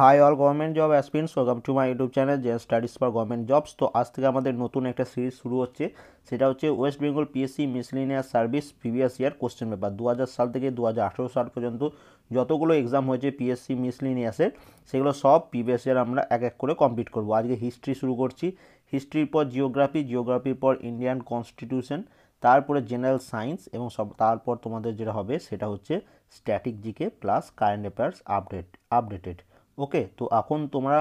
high all government job aspirants welcome to my YouTube channel যে studies for government jobs তো আজ থেকে আমাদের নতুন একটা সিরিজ শুরু হচ্ছে সেটা হচ্ছে West Bengal PSC miscellaneous service previous year question paper দু হাজার সাল থেকে দু হাজার আঠেরো সাল পর্যন্ত যতগুলো এক্সাম হয়েছে পিএসসি মিসলিনিয়াসের সেগুলো সব প্রিভিয়াস ইয়ার আমরা এক এক করে কমপ্লিট করব আজকে হিস্ট্রি শুরু করছি হিস্ট্রির পর জিওগ্রাফি জিওগ্রাফির পর ইন্ডিয়ান কনস্টিটিউশন তারপরে জেনারেল সায়েন্স এবং সব তারপর তোমাদের যেটা হবে সেটা হচ্ছে static GK plus current affairs update updated okay তো এখন তোমরা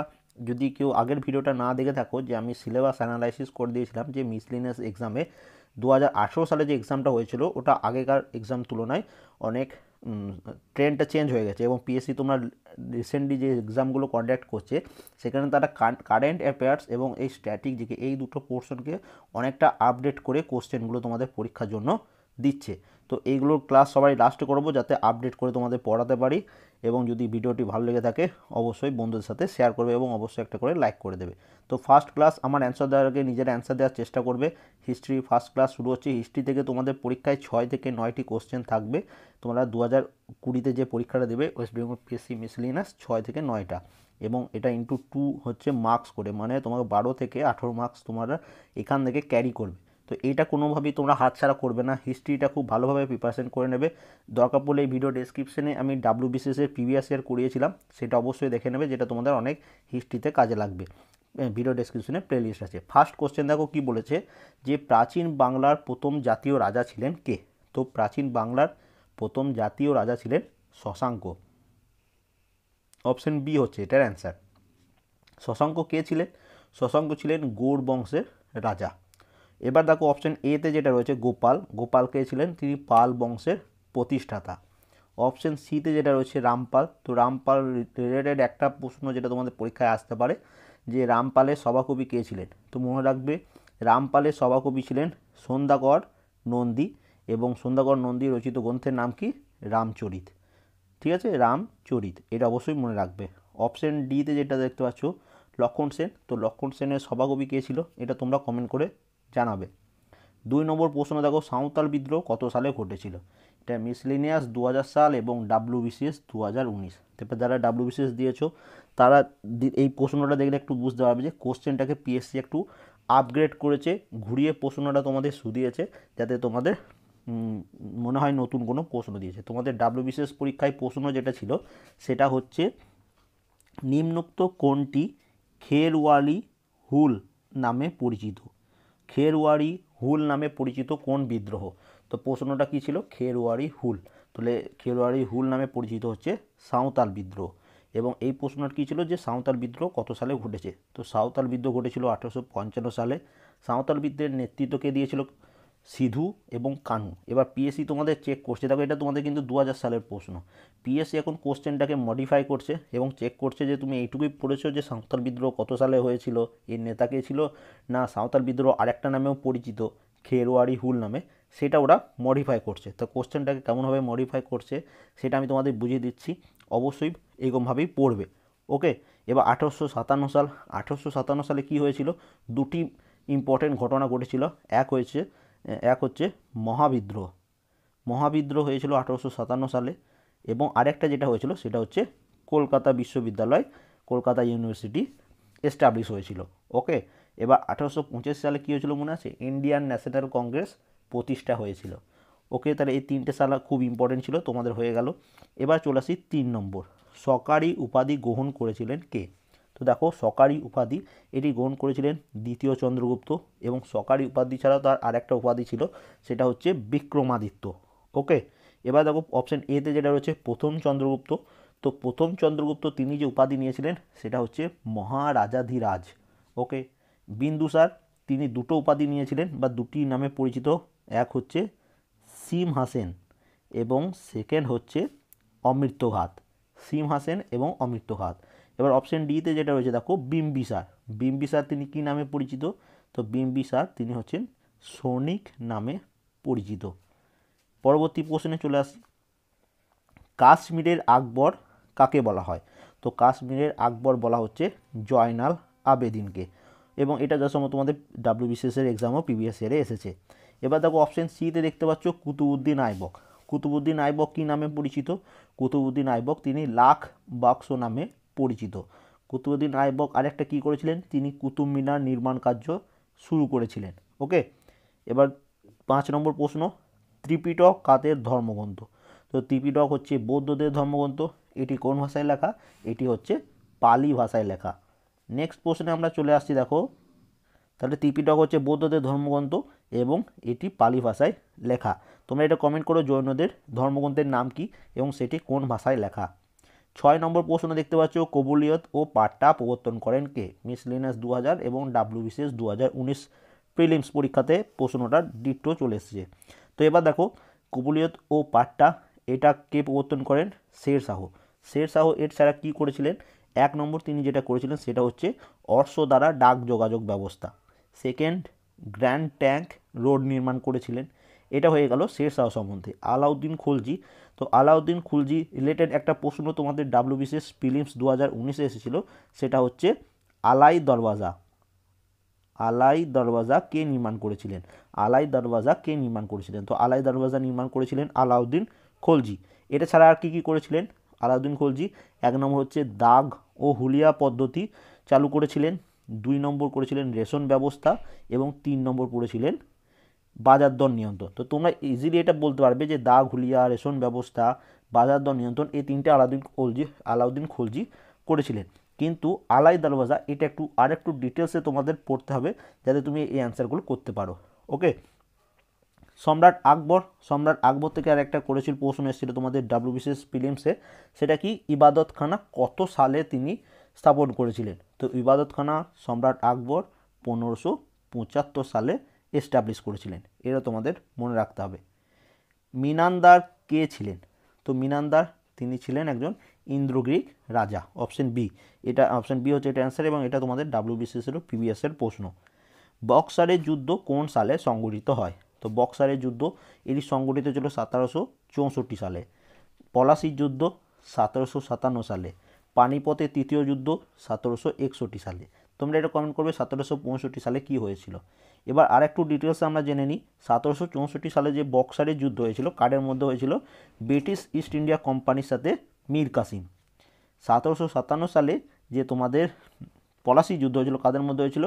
যদি কেউ আগের ভিডিওটা না দেখে থাকো যে আমি সিলেবাস অ্যানালাইসিস করে দিয়েছিলাম যে মিসলিনিয়াস এক্সামে দু সালে যে এক্সামটা হয়েছিল ওটা আগেকার এক্সাম তুলনায় অনেক ট্রেন্ডটা চেঞ্জ হয়ে গেছে এবং পিএসসি তোমরা রিসেন্টলি যে এক্সামগুলো কন্ডাক্ট করছে সেখানে তারা কারেন্ট অ্যাফেয়ার্স এবং এই যে এই দুটো পোর্শনকে অনেকটা আপডেট করে কোশ্চেনগুলো তোমাদের পরীক্ষার জন্য দিচ্ছে তো এইগুলোর ক্লাস সবাই লাস্টে করবো যাতে আপডেট করে তোমাদের পড়াতে পারি এবং যদি ভিডিওটি ভালো লেগে থাকে অবশ্যই বন্ধুদের সাথে শেয়ার করবে এবং অবশ্যই একটা করে লাইক করে দেবে তো ফার্স্ট ক্লাস আমার অ্যান্সার দেওয়ার আগে নিজের অ্যান্সার দেওয়ার চেষ্টা করবে হিস্ট্রি ফার্স্ট ক্লাস শুরু হচ্ছে হিস্ট্রি থেকে তোমাদের পরীক্ষায় ছয় থেকে নয়টি কোশ্চেন থাকবে তোমরা দু হাজার কুড়িতে যে পরীক্ষাটা দেবে ওয়েস্ট বেঙ্গল পিএসসি মিসলিনাস ছয় থেকে নয়টা এবং এটা ইন্টু টু হচ্ছে মার্কস করে মানে তোমাকে বারো থেকে আঠেরো মার্কস তোমরা এখান থেকে ক্যারি করবে তো এইটা কোনোভাবেই তোমরা হাত ছাড়া করবে না হিস্ট্রিটা খুব ভালোভাবে প্রিপারেশন করে নেবে দরকার পড়লে এই ভিডিও ডেসক্রিপশনে আমি ডাব্লু বিসিএসের প্রিভিয়াস ইয়ার করিয়েছিলাম সেটা অবশ্যই দেখে নেবে যেটা তোমাদের অনেক হিস্ট্রিতে কাজে লাগবে ভিডিও ডেসক্রিপশনে প্লেলিস্ট আছে ফার্স্ট কোশ্চেন দেখো কি বলেছে যে প্রাচীন বাংলার প্রথম জাতীয় রাজা ছিলেন কে তো প্রাচীন বাংলার প্রথম জাতীয় রাজা ছিলেন শশাঙ্ক অপশন বি হচ্ছে এটার অ্যান্সার শশাঙ্ক কে ছিলেন শশাঙ্ক ছিলেন গৌড় বংশের রাজা এবার দেখো অপশান এতে যেটা রয়েছে গোপাল গোপাল কে ছিলেন তিনি পাল বংশের প্রতিষ্ঠাতা অপশান সিতে যেটা রয়েছে রামপাল তো রামপাল রিলেটেড একটা প্রশ্ন যেটা তোমাদের পরীক্ষায় আসতে পারে যে রামপালের সভাকবি কে ছিলেন তো মনে রাখবে রামপালের সভাকবি ছিলেন সন্ধ্যাকর নন্দী এবং সন্ধ্যাকর নন্দী রচিত গ্রন্থের নাম কি রামচরিত ঠিক আছে রামচরিত এটা অবশ্যই মনে রাখবে অপশান ডিতে যেটা দেখতে পাচ্ছ লক্ষণ সেন তো লক্ষণ সেনের সভাকবি কে ছিল এটা তোমরা কমেন্ট করে জানাবে দুই নম্বর প্রশ্ন দেখো সাঁওতাল বিদ্রোহ কত সালে ঘটেছিল এটা মিসলিনিয়াস দু সাল এবং ডাব্লিউবিসিএস দু হাজার উনিশ তারপর যারা ডাব্লিউবিসিএস দিয়েছো তারা এই প্রশ্নটা দেখলে একটু বুঝতে পারবে যে কোশ্চেনটাকে পিএসসি একটু আপগ্রেড করেছে ঘুরিয়ে প্রশ্নটা তোমাদের শুধিয়েছে যাতে তোমাদের মনে হয় নতুন কোনো প্রশ্ন দিয়েছে তোমাদের ডাব্লিউবিসিএস পরীক্ষায় প্রশ্ন যেটা ছিল সেটা হচ্ছে নিম্নোক্ত কোনটি খেরওয়ালি হুল নামে পরিচিত খেরওয়াড়ি হুল নামে পরিচিত কোন বিদ্রোহ তো প্রশ্নটা কী ছিল খেরওয়াড়ি হুল তাহলে খেরোয়াড়ি হুল নামে পরিচিত হচ্ছে সাঁওতাল বিদ্রোহ এবং এই প্রশ্নটা কী ছিল যে সাঁওতাল বিদ্রোহ কত সালে ঘটেছে তো সাঁওতাল বিদ্রোহ ঘটেছিল আঠেরোশো সালে সাঁওতাল বিদ্রোহের নেতৃত্ব কে দিয়েছিল সিধু এবং কানু এবার পিএসসি তোমাদের চেক করছে দেখো এটা তোমাদের কিন্তু দু সালের প্রশ্ন পিএসসি এখন কোশ্চেনটাকে মডিফাই করছে এবং চেক করছে যে তুমি এইটুকুই পড়েছো যে সাঁওতাল বিদ্রোহ কত সালে হয়েছিল এর নেতা কে ছিল না সাঁওতাল বিদ্রোহ আরেকটা নামেও পরিচিত খেরোয়াড়ি হুল নামে সেটা ওরা মডিফাই করছে তো কোশ্চেনটাকে কেমনভাবে মডিফাই করছে সেটা আমি তোমাদের বুঝিয়ে দিচ্ছি অবশ্যই এরকমভাবেই পড়বে ওকে এবার আঠেরোশো সাতান্ন সাল আঠেরোশো সাতান্ন সালে কী হয়েছিল দুটি ইম্পর্টেন্ট ঘটনা ঘটেছিল এক হয়েছে এক হচ্ছে মহাবিদ্রোহ মহাবিদ্রোহ হয়েছিল আঠারোশো সাতান্ন সালে এবং আরেকটা যেটা হয়েছিল সেটা হচ্ছে কলকাতা বিশ্ববিদ্যালয় কলকাতা ইউনিভার্সিটি এস্টাবলিশ হয়েছিল ওকে এবার আঠারোশো সালে কী হয়েছিল মনে আছে ইন্ডিয়ান ন্যাশনাল কংগ্রেস প্রতিষ্ঠা হয়েছিল ওকে তাহলে এই তিনটে সাল খুব ইম্পর্টেন্ট ছিল তোমাদের হয়ে গেল এবার চলে আসি তিন নম্বর সরকারি উপাধি গ্রহণ করেছিলেন কে তো দেখো সকারি উপাধি এটি গ্রহণ করেছিলেন দ্বিতীয় চন্দ্রগুপ্ত এবং সকারি উপাধি ছাড়াও তার আরেকটা উপাধি ছিল সেটা হচ্ছে বিক্রমাদিত্য ওকে এবার দেখো অপশান এতে যেটা রয়েছে প্রথম চন্দ্রগুপ্ত তো প্রথম চন্দ্রগুপ্ত তিনি যে উপাধি নিয়েছিলেন সেটা হচ্ছে মহারাজাধিরাজ ওকে বিন্দুসার তিনি দুটো উপাধি নিয়েছিলেন বা দুটি নামে পরিচিত এক হচ্ছে সিম হাসেন এবং সেকেন্ড হচ্ছে অমৃতঘাত সিম হাসেন এবং অমৃতঘাত এবার অপশন ডিতে যেটা রয়েছে দেখো বিম্বি বিম্বি সার তিনি কি নামে পরিচিত তো বিম্বি সার তিনি হচ্ছেন সনিক নামে পরিচিত পরবর্তী প্রশ্নে চলে আসি কাশ্মীরের আকবর কাকে বলা হয় তো কাশ্মীরের আকবর বলা হচ্ছে জয়নাল আবেদিনকে এবং এটা যা সময় তোমাদের ডাব্লিউবিসিএসের এক্সামও প্রিভিয়াস এর এসেছে এবার দেখো অপশন সিতে দেখতে পাচ্ছ কুতুবুদ্দিন আইবক কুতুবুদ্দিন আইবক কী নামে পরিচিত কুতুবুদ্দিন আইবক তিনি লাখ বাক্স নামে পরিচিত কুতুবুদ্দিন আইবক আরেকটা কী করেছিলেন তিনি কুতুব মিনার নির্মাণ কার্য শুরু করেছিলেন ওকে এবার পাঁচ নম্বর প্রশ্ন ত্রিপিটক কাতের ধর্মগ্রন্থ তো ত্রিপিটক হচ্ছে বৌদ্ধদের ধর্মগ্রন্থ এটি কোন ভাষায় লেখা এটি হচ্ছে পালি ভাষায় লেখা নেক্সট প্রশ্নে আমরা চলে আসছি দেখো তাহলে ত্রিপিটক হচ্ছে বৌদ্ধদের ধর্মগ্রন্থ এবং এটি পালি ভাষায় লেখা তোমরা এটা কমেন্ট করো জৈনদের ধর্মগ্রন্থের নাম কি এবং সেটি কোন ভাষায় লেখা ছয় নম্বর প্রশ্ন দেখতে পাচ্ছ কবুলিয়ত ও পাট্টা প্রবর্তন করেন কে মিস লিনাস দু হাজার এবং ডাব্লিউবিসিএস দু হাজার উনিশ প্রিলিমস পরীক্ষাতে প্রশ্নটা ডিটো চলে এসেছে তো এবার দেখো কবুলিয়ত ও পাট্টা এটা কে প্রবর্তন করেন শের শাহ শের শাহ এর ছাড়া কী করেছিলেন এক নম্বর তিনি যেটা করেছিলেন সেটা হচ্ছে অর্শ দ্বারা ডাক যোগাযোগ ব্যবস্থা সেকেন্ড গ্র্যান্ড ট্যাঙ্ক রোড নির্মাণ করেছিলেন এটা হয়ে গেল শেরশাহ সম্বন্ধে আলাউদ্দিন খুলজি তো আলাউদ্দিন খুলজি রিলেটেড একটা প্রশ্ন তোমাদের ডাব্লিউবিসিএস ফিলিমস দু হাজার উনিশে এসেছিলো সেটা হচ্ছে আলাই দরওয়াজা আলাই দরওয়াজা কে নির্মাণ করেছিলেন আলাই দরওয়াজা কে নির্মাণ করেছিলেন তো আলাই দরওয়াজা নির্মাণ করেছিলেন আলাউদ্দিন খলজি এটা ছাড়া আর কী কী করেছিলেন আলাউদ্দিন খলজি এক নম্বর হচ্ছে দাগ ও হুলিয়া পদ্ধতি চালু করেছিলেন দুই নম্বর করেছিলেন রেশন ব্যবস্থা এবং তিন নম্বর করেছিলেন বাজার দর নিয়ন্ত্রণ তো তোমরা ইজিলি এটা বলতে পারবে যে দা ঘুলিয়া রেশন ব্যবস্থা বাজার দর নিয়ন্ত্রণ এই তিনটে আলাউদ্দিন খলজি আলাউদ্দিন খলজি করেছিলেন কিন্তু আলাই দরওয়াজা এটা একটু আর একটু ডিটেলসে তোমাদের পড়তে হবে যাতে তুমি এই অ্যান্সারগুলো করতে পারো ওকে সম্রাট আকবর সম্রাট আকবর থেকে আর একটা করেছিল প্রশ্ন এসেছিল তোমাদের ডাব্লিউবিসিএস ফিলিমসে সেটা কি ইবাদতখানা কত সালে তিনি স্থাপন করেছিলেন তো ইবাদতখানা সম্রাট আকবর পনেরোশো পঁচাত্তর সালে এস্টাবলিশ করেছিলেন এরা তোমাদের মনে রাখতে হবে মিনান্দার কে ছিলেন তো মিনান্দার তিনি ছিলেন একজন ইন্দ্রগ্রিক রাজা অপশন বি এটা অপশন বি হচ্ছে এটা অ্যান্সার এবং এটা তোমাদের ডাব্লিউবিসিএসেরও পিবিএসের প্রশ্ন বক্সারের যুদ্ধ কোন সালে সংগঠিত হয় তো বক্সারের যুদ্ধ এটি সংগঠিত ছিল সতেরোশো চৌষট্টি সালে পলাশির যুদ্ধ সতেরোশো সাতান্ন সালে পানিপথের তৃতীয় যুদ্ধ সতেরোশো একষট্টি সালে তোমরা এটা কমেন্ট করবে সতেরোশো পঁয়ষট্টি সালে কি হয়েছিল এবার আর একটু ডিটেলস আমরা জেনে নিই সতেরোশো চৌষট্টি সালে যে বক্সারের যুদ্ধ হয়েছিল কার্ডের মধ্যে হয়েছিল ব্রিটিশ ইস্ট ইন্ডিয়া কোম্পানির সাথে মীর কাসিম সতেরোশো সাতান্ন সালে যে তোমাদের পলাশি যুদ্ধ হয়েছিল কাদের মধ্যে হয়েছিল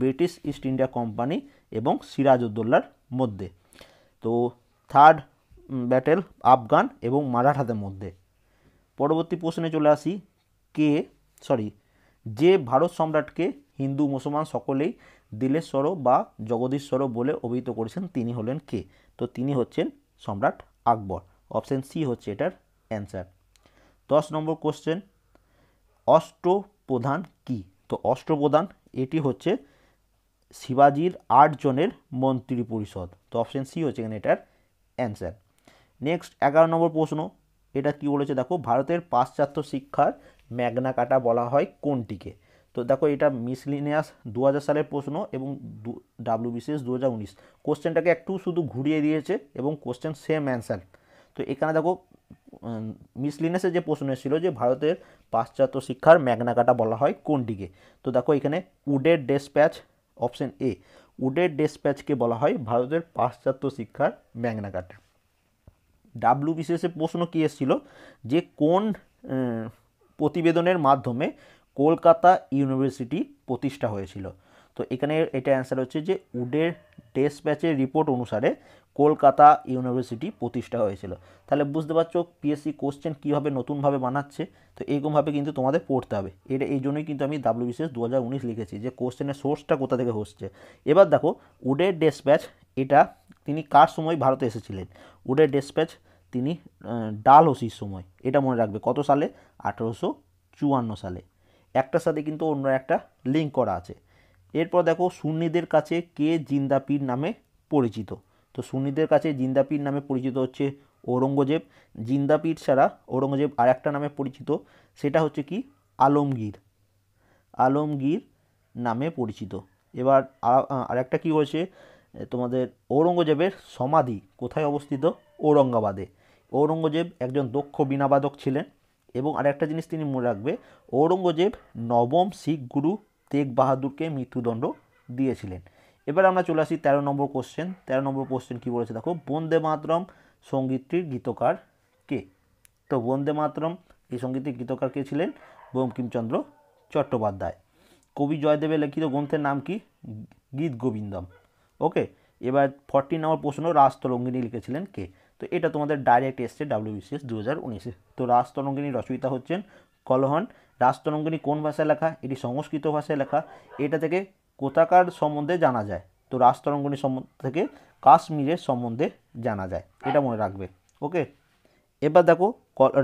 ব্রিটিশ ইস্ট ইন্ডিয়া কোম্পানি এবং সিরাজউদ্দৌলার মধ্যে তো থার্ড ব্যাটেল আফগান এবং মারাঠাদের মধ্যে পরবর্তী প্রশ্নে চলে আসি কে সরি যে ভারত সম্রাটকে হিন্দু মুসলমান সকলেই দিলেশ্বর বা জগদীশ্বর বলে অভিহিত করেছেন তিনি হলেন কে তো তিনি হচ্ছেন সম্রাট আকবর অপশান সি হচ্ছে এটার অ্যান্সার দশ নম্বর কোশ্চেন অষ্টপ্রধান কি তো অষ্টপ্রধান এটি হচ্ছে শিবাজির আটজনের মন্ত্রী পরিষদ তো অপশান সি হচ্ছে এখানে এটার অ্যান্সার নেক্সট এগারো নম্বর প্রশ্ন এটা কি বলেছে দেখো ভারতের পাশ্চাত্য শিক্ষার ম্যাগনা কাটা বলা হয় কোনটিকে তো দেখো এটা মিসলিনিয়াস দু সালের প্রশ্ন এবং ডাব্লিউবিসিএস দু হাজার উনিশ কোশ্চেনটাকে একটু শুধু ঘুরিয়ে দিয়েছে এবং কোশ্চেন সেম অ্যান্সার তো এখানে দেখো মিসলিনিয়াসের যে প্রশ্ন এসেছিলো যে ভারতের পাশ্চাত্য শিক্ষার ম্যাগনা কাটা বলা হয় কোনটিকে তো দেখো এখানে উডের ডেসপ্যাচ অপশন এ উডের ডেসপ্যাচকে বলা হয় ভারতের পাশ্চাত্য শিক্ষার ম্যাগনা কাটা ডাব্লিউ বিসিএসের প্রশ্ন কী এসেছিল যে কোন প্রতিবেদনের মাধ্যমে কলকাতা ইউনিভার্সিটি প্রতিষ্ঠা হয়েছিল তো এখানে এটা অ্যান্সার হচ্ছে যে উডের ডেসপ্যাচের রিপোর্ট অনুসারে কলকাতা ইউনিভার্সিটি প্রতিষ্ঠা হয়েছিল তাহলে বুঝতে পারছো পিএসসি কোশ্চেন কীভাবে নতুনভাবে বানাচ্ছে তো এরকমভাবে কিন্তু তোমাদের পড়তে হবে এটা এই জন্যই কিন্তু আমি ডাব্লিউ বিসিএস দু লিখেছি যে কোশ্চেনের সোর্সটা কোথা থেকে হচ্ছে এবার দেখো উডের ডেসপ্যাচ এটা তিনি কার সময় ভারতে এসেছিলেন উডের ডেসপ্যাচ তিনি ডাল হসির সময় এটা মনে রাখবে কত সালে আঠেরোশো চুয়ান্ন সালে একটার সাথে কিন্তু অন্য একটা লিঙ্ক করা আছে এরপর দেখো সুন্নিদের কাছে কে জিন্দা পীর নামে পরিচিত তো সুন্নিদের কাছে জিন্দা পীর নামে পরিচিত হচ্ছে ঔরঙ্গজেব জিন্দা পীর ছাড়া ঔরঙ্গজেব আর একটা নামে পরিচিত সেটা হচ্ছে কি আলমগীর আলমগীর নামে পরিচিত এবার আর একটা কী হয়েছে তোমাদের ঔরঙ্গজেবের সমাধি কোথায় অবস্থিত ঔরঙ্গাবাদে ঔরঙ্গজেব একজন দক্ষ বীণাবাদক ছিলেন এবং আরেকটা জিনিস তিনি মনে রাখবে ঔরঙ্গজেব নবম শিখ গুরু তেগ বাহাদুরকে মৃত্যুদণ্ড দিয়েছিলেন এবার আমরা চলে আসি তেরো নম্বর কোশ্চেন তেরো নম্বর কোশ্চেন কী বলেছে দেখো বন্দে মাতরম সঙ্গীতটির গীতকার কে তো বন্দে মাতরম এই সঙ্গীতের গীতকার কে ছিলেন বঙ্কিমচন্দ্র চট্টোপাধ্যায় কবি জয়দেবের লিখিত গ্রন্থের নাম কি গীত গোবিন্দম ওকে এবার ফর্টি নম্বর প্রশ্ন রাস্তরঙ্গিনী লিখেছিলেন কে তো এটা তোমাদের ডাইরেক্ট এসছে ডাব্লিউবিসিএস দু হাজার উনিশে তো রাজতরঙ্গিনী রচয়িতা হচ্ছেন কলহন রাজতরঙ্গিনী কোন ভাষায় লেখা এটি সংস্কৃত ভাষায় লেখা এটা থেকে কোথাকার সম্বন্ধে জানা যায় তো রাজতরঙ্গিনী সম্বন্ধে থেকে কাশ্মীরের সম্বন্ধে জানা যায় এটা মনে রাখবে ওকে এবার দেখো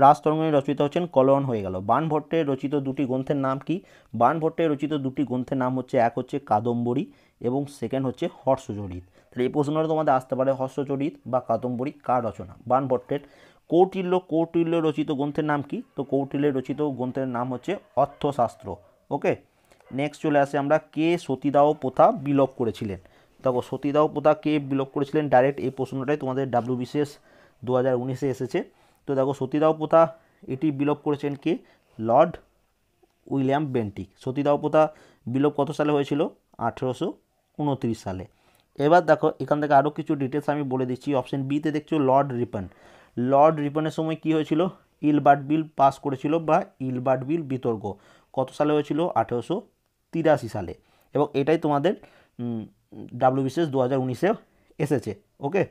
রাজতরঙ্গিনী রচিত হচ্ছেন কলহন হয়ে গেল বানভট্টের রচিত দুটি গ্রন্থের নাম কি বানভট্টের রচিত দুটি গ্রন্থের নাম হচ্ছে এক হচ্ছে কাদম্বরী এবং সেকেন্ড হচ্ছে হর্ষজরিত তাহলে এই প্রশ্নটা তোমাদের আসতে পারে হস্তচরিত বা কাদম্বরী কার রচনা বানভট্টের কৌটিল্য কৌটিল্য রচিত গ্রন্থের নাম কি তো কৌটিল্যের রচিত গ্রন্থের নাম হচ্ছে অর্থশাস্ত্র ওকে নেক্সট চলে আসে আমরা কে সতীদাহ প্রথা বিলোপ করেছিলেন দেখো সতীদাহ প্রথা কে বিলোপ করেছিলেন ডাইরেক্ট এই প্রশ্নটাই তোমাদের বিশেষ দু হাজার উনিশে এসেছে তো দেখো সতীদাহ প্রথা এটি বিলোপ করেছেন কে লর্ড উইলিয়াম বেন্টিক সতীদাহ প্রথা বিলোপ কত সালে হয়েছিল আঠেরোশো উনত্রিশ সালে এবার দেখো এখান থেকে আরও কিছু ডিটেলস আমি বলে দিচ্ছি অপশান বিতে দেখছো লর্ড রিপন লর্ড রিপনের সময় কি হয়েছিল ইলবার্ট বিল পাস করেছিল বা ইলবার্ট বিল বিতর্ক কত সালে হয়েছিল আঠেরোশো তিরাশি সালে এবং এটাই তোমাদের ডাব্লিউবিসিএস দু হাজার উনিশে এসেছে ওকে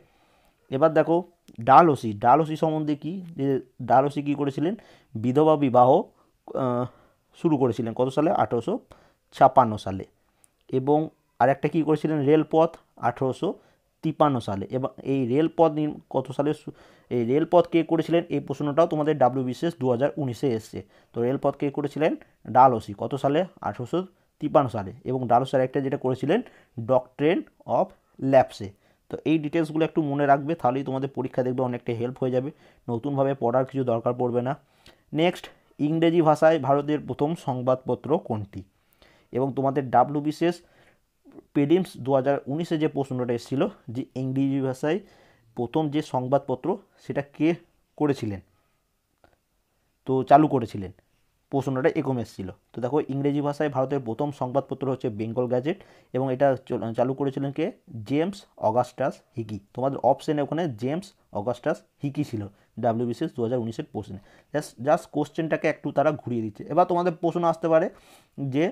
এবার দেখো ডালহসি ডালহসি সম্বন্ধে কি যে ডালহসি কী করেছিলেন বিধবা বিবাহ শুরু করেছিলেন কত সালে আঠেরোশো ছাপান্ন সালে এবং আর একটা কী করেছিলেন রেলপথ আঠেরোশো তিপ্পান্ন সালে এবং এই রেলপথ কত সালে এই রেলপথ কে করেছিলেন এই প্রশ্নটাও তোমাদের ডাব্লিউ বিশেষ দু হাজার উনিশে এসছে তো রেলপথ কে করেছিলেন ডালহসি কত সালে আঠেরোশো তিপ্পান্ন সালে এবং ডালহসি একটা যেটা করেছিলেন ডকট্রেন অফ ল্যাপসে তো এই ডিটেলসগুলো একটু মনে রাখবে তাহলেই তোমাদের পরীক্ষা দেখবে অনেকটা হেল্প হয়ে যাবে নতুনভাবে পড়ার কিছু দরকার পড়বে না নেক্সট ইংরেজি ভাষায় ভারতের প্রথম সংবাদপত্র কোনটি এবং তোমাদের ডাব্লিউ বিশেষ পেডিমস দু হাজার উনিশে যে প্রশ্নটা এসেছিল যে ইংরেজি ভাষায় প্রথম যে সংবাদপত্র সেটা কে করেছিলেন তো চালু করেছিলেন প্রশ্নটা এরকম এসেছিলো তো দেখো ইংরেজি ভাষায় ভারতের প্রথম সংবাদপত্র হচ্ছে বেঙ্গল গ্যাজেট এবং এটা চালু করেছিলেন কে জেমস অগাস্টাস হিকি তোমাদের অপশানে ওখানে জেমস অগাস্টাস হিকি ছিল ডাব্লিউবিসিএস দু হাজার উনিশের প্রশ্নে জাস্ট জাস্ট কোশ্চেনটাকে একটু তারা ঘুরিয়ে দিচ্ছে এবার তোমাদের প্রশ্ন আসতে পারে যে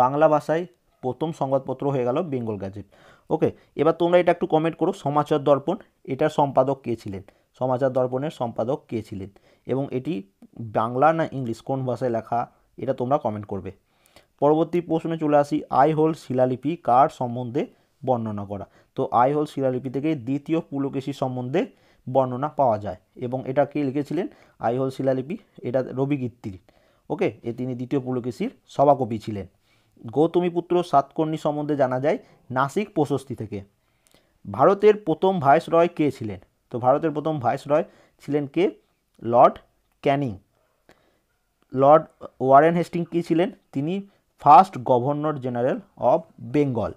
বাংলা ভাষায় প্রথম সংবাদপত্র হয়ে গেল বেঙ্গল গ্যাজেট ওকে এবার তোমরা এটা একটু কমেন্ট করো সমাচার দর্পণ এটার সম্পাদক কে ছিলেন সমাচার দর্পণের সম্পাদক কে ছিলেন এবং এটি বাংলা না ইংলিশ কোন ভাষায় লেখা এটা তোমরা কমেন্ট করবে পরবর্তী প্রশ্নে চলে আসি আই হোল শিলালিপি কার সম্বন্ধে বর্ণনা করা তো আই হোল শিলালিপি থেকে দ্বিতীয় পুলকেশী সম্বন্ধে বর্ণনা পাওয়া যায় এবং এটা কে লিখেছিলেন আই হোল শিলালিপি এটা রবি গীত্তির ওকে এ তিনি দ্বিতীয় পুলকেশীর সভাকবি ছিলেন গৌতমীপুত্র সাতকর্ণী সম্বন্ধে জানা যায় নাসিক প্রশস্তি থেকে ভারতের প্রথম ভাইসরয় কে ছিলেন তো ভারতের প্রথম ভাইসরয় ছিলেন কে Lord Canning Lord Warren Hastings কী ছিলেন তিনি first governor general of Bengal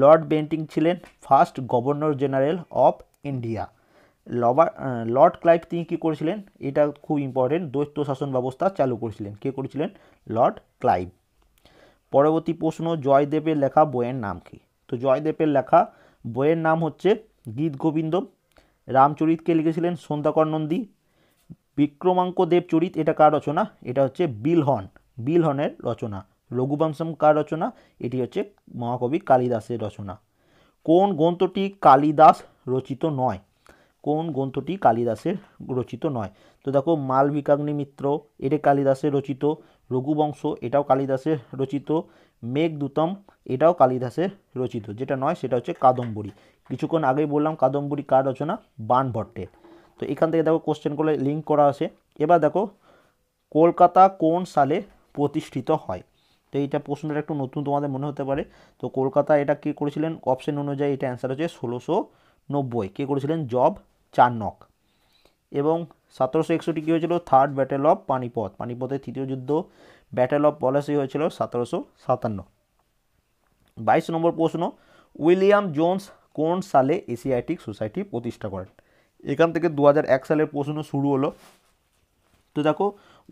Lord Bentinck ছিলেন first governor general of India লবার লর্ড ক্লাইভ তিনি কী করেছিলেন এটা খুব ইম্পর্টেন্ট দ্বৈত শাসন ব্যবস্থা চালু করেছিলেন কে করেছিলেন লর্ড ক্লাইভ পরবর্তী প্রশ্ন জয়দেবের লেখা বইয়ের নাম কি তো জয়দেবের লেখা বইয়ের নাম হচ্ছে গীত গোবিন্দ রামচরিতকে লিখেছিলেন সন্ধ্যাকর নন্দী বিক্রমাঙ্ক দেবচরিত এটা কার রচনা এটা হচ্ছে বিলহন বিলহনের রচনা রঘুবংশম কার রচনা এটি হচ্ছে মহাকবি কালিদাসের রচনা কোন গ্রন্থটি কালিদাস রচিত নয় কোন গ্রন্থটি কালিদাসের রচিত নয় তো দেখো মালবিকাগ্নি মিত্র এটি কালিদাসের রচিত রঘুবংশ এটাও কালিদাসের রচিত মেঘদূতম এটাও কালিদাসের রচিত যেটা নয় সেটা হচ্ছে কাদম্বরী কিছুক্ষণ আগেই বললাম কাদম্বরী কার রচনা বানভট্টের তো এখান থেকে দেখো কোশ্চেন করলে লিঙ্ক করা আছে এবার দেখো কলকাতা কোন সালে প্রতিষ্ঠিত হয় তো এইটা প্রশ্নটা একটু নতুন তোমাদের মনে হতে পারে তো কলকাতা এটা কে করেছিলেন অপশন অনুযায়ী এটা অ্যান্সার হচ্ছে ষোলোশো নব্বই কে করেছিলেন জব চার নক এবং সতেরোশো একষট্টি কী হয়েছিল থার্ড ব্যাটেল অফ পানিপথ পানিপথের তৃতীয় যুদ্ধ ব্যাটেল অফ পলাসি হয়েছিল সতেরোশো সাতান্ন বাইশ নম্বর প্রশ্ন উইলিয়াম জোন্স কোন সালে এশিয়াটিক সোসাইটি প্রতিষ্ঠা করেন এখান থেকে দু সালের প্রশ্ন শুরু হলো তো দেখো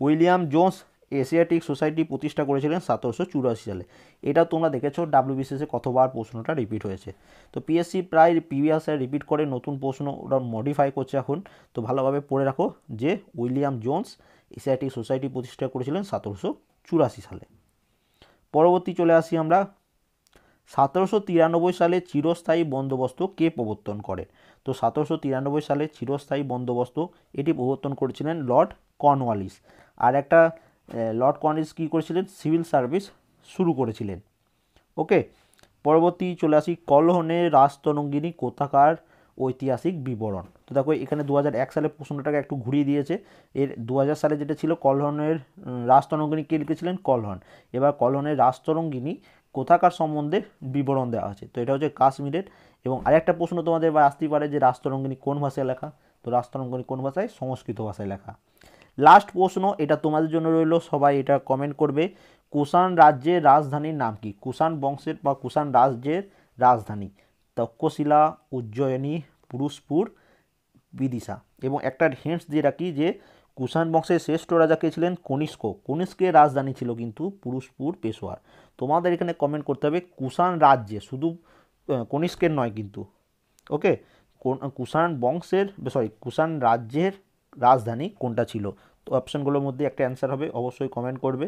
উইলিয়াম জোন্স এশিয়াটিক সোসাইটি প্রতিষ্ঠা করেছিলেন সতেরোশো চুরাশি সালে এটা তোমরা দেখেছো ডাব্লিউবিসিএসে কতবার প্রশ্নটা রিপিট হয়েছে তো পিএসসি প্রায় প্রিভিয়াস রিপিট করে নতুন প্রশ্ন ওরা মডিফাই করছে এখন তো ভালোভাবে পড়ে রাখো যে উইলিয়াম জোন্স এশিয়াটিক সোসাইটি প্রতিষ্ঠা করেছিলেন সতেরোশো চুরাশি সালে পরবর্তী চলে আসি আমরা সতেরোশো তিরানব্বই সালে চিরস্থায়ী বন্দোবস্ত কে প্রবর্তন করেন তো সতেরোশো তিরানব্বই সালে চিরস্থায়ী বন্দোবস্ত এটি প্রবর্তন করেছিলেন লর্ড কর্নওয়ালিস আর একটা লর্ড কর্নিস কী করেছিলেন সিভিল সার্ভিস শুরু করেছিলেন ওকে পরবর্তী চলে আসি কলহনে রাজতরঙ্গিনী কোথাকার ঐতিহাসিক বিবরণ তো দেখো এখানে দু সালে প্রশ্নটাকে একটু ঘুরিয়ে দিয়েছে এর দু সালে যেটা ছিল কলহনের রাজতরঙ্গিনী কে লিখেছিলেন কলহন এবার কলহনের রাজতরঙ্গিনী কোথাকার সম্বন্ধে বিবরণ দেওয়া আছে তো এটা হচ্ছে কাশ্মীরের এবং আরেকটা প্রশ্ন তোমাদের বা আসতেই পারে যে রাষ্ট্ররঙ্গিনী কোন ভাষায় লেখা তো রাষ্ট্ররঙ্গিনী কোন ভাষায় সংস্কৃত ভাষায় লেখা লাস্ট প্রশ্ন এটা তোমাদের জন্য রইল সবাই এটা কমেন্ট করবে কুষাণ রাজ্যের রাজধানীর নাম কি কুষাণ বংশের বা কুষাণ রাজ্যের রাজধানী তক্ষশিলা উজ্জয়িনী পুরুষপুর বিদিশা এবং একটা হেন্টস দিয়ে রাখি যে কুষাণ বংশের শ্রেষ্ঠ রাজাকে ছিলেন কনিষ্ক কনিষ্কের রাজধানী ছিল কিন্তু পুরুষপুর পেশোয়ার তোমাদের এখানে কমেন্ট করতে হবে কুষাণ রাজ্যে শুধু কনিষ্কের নয় কিন্তু ওকে কুষাণ বংশের সরি কুষাণ রাজ্যের রাজধানী কোনটা ছিল তো অপশানগুলোর মধ্যে একটা অ্যান্সার হবে অবশ্যই কমেন্ট করবে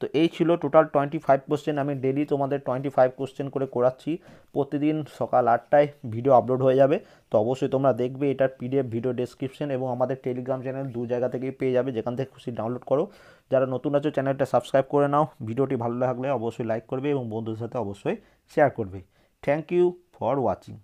তো এই ছিল টোটাল টোয়েন্টি ফাইভ কোশ্চেন আমি ডেলি তোমাদের টোয়েন্টি ফাইভ কোশ্চেন করে করাচ্ছি প্রতিদিন সকাল আটটায় ভিডিও আপলোড হয়ে যাবে তো অবশ্যই তোমরা দেখবে এটার পিডিএফ ভিডিও ডেসক্রিপশন এবং আমাদের টেলিগ্রাম চ্যানেল দু জায়গা থেকেই পেয়ে যাবে যেখান থেকে খুশি ডাউনলোড করো যারা নতুন আছো চ্যানেলটা সাবস্ক্রাইব করে নাও ভিডিওটি ভালো লাগলে অবশ্যই লাইক করবে এবং বন্ধুদের সাথে অবশ্যই শেয়ার করবে থ্যাংক ইউ ফর ওয়াচিং